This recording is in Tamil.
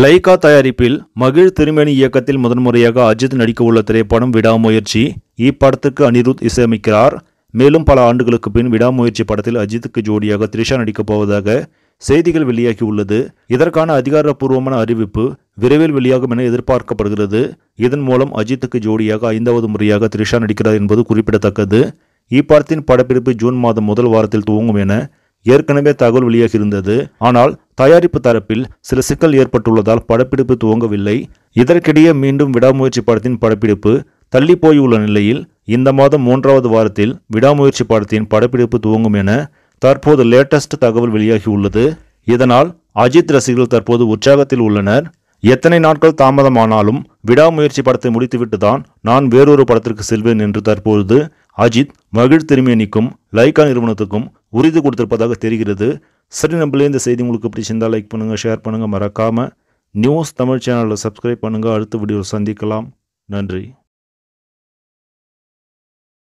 லைகா தயாரிப்பில் மகிழ் திருமேனி இயக்கத்தில் முதன்முறையாக அஜித் நடிக்க உள்ள திரைப்படம் விடாமுயற்சி இப்படத்துக்கு அனிருத் இசையமைக்கிறார் மேலும் பல ஆண்டுகளுக்கு பின் விடாமுயற்சி படத்தில் அஜித்துக்கு ஜோடியாக த்ரிஷா நடிக்கப் போவதாக செய்திகள் வெளியாகி உள்ளது இதற்கான அதிகாரப்பூர்வமான அறிவிப்பு விரைவில் வெளியாகும் என எதிர்பார்க்கப்படுகிறது இதன் மூலம் அஜித்துக்கு ஜோடியாக ஐந்தாவது முறையாக த்ரிஷா நடிக்கிறார் என்பது குறிப்பிடத்தக்கது இப்படத்தின் படப்பிடிப்பு ஜூன் மாதம் முதல் வாரத்தில் துவங்கும் என ஏற்கனவே தகவல் வெளியாகியிருந்தது ஆனால் தயாரிப்பு தரப்பில் சில சிக்கல் ஏற்பட்டுள்ளதால் படப்பிடிப்பு துவங்கவில்லை இதற்கிடையே மீண்டும் விடாமுயற்சி படத்தின் படப்பிடிப்பு தள்ளி போயுள்ள நிலையில் இந்த மாதம் மூன்றாவது வாரத்தில் விடாமுயற்சி படத்தின் படப்பிடிப்பு துவங்கும் என தற்போது லேட்டஸ்ட் தகவல் வெளியாகியுள்ளது இதனால் அஜித் ரசிகர்கள் தற்போது உற்சாகத்தில் உள்ளனர் எத்தனை நாட்கள் தாமதமானாலும் விடாமுயற்சி படத்தை முடித்துவிட்டு தான் நான் வேறொரு படத்திற்கு செல்வேன் என்று தற்போது அஜித் மகிழ் திருமேனிக்கும் லைகா நிறுவனத்துக்கும் உறுதி கொடுத்துருப்பதாக தெரிகிறது சரி நம்மளே இந்த செய்தி உங்களுக்கு பிடிச்சிருந்தால் லைக் பண்ணுங்கள் ஷேர் பண்ணுங்கள் மறக்காமல் நியூஸ் தமிழ் சேனலில் சப்ஸ்கிரைப் பண்ணுங்கள் அடுத்த வீடியோவில் சந்திக்கலாம் நன்றி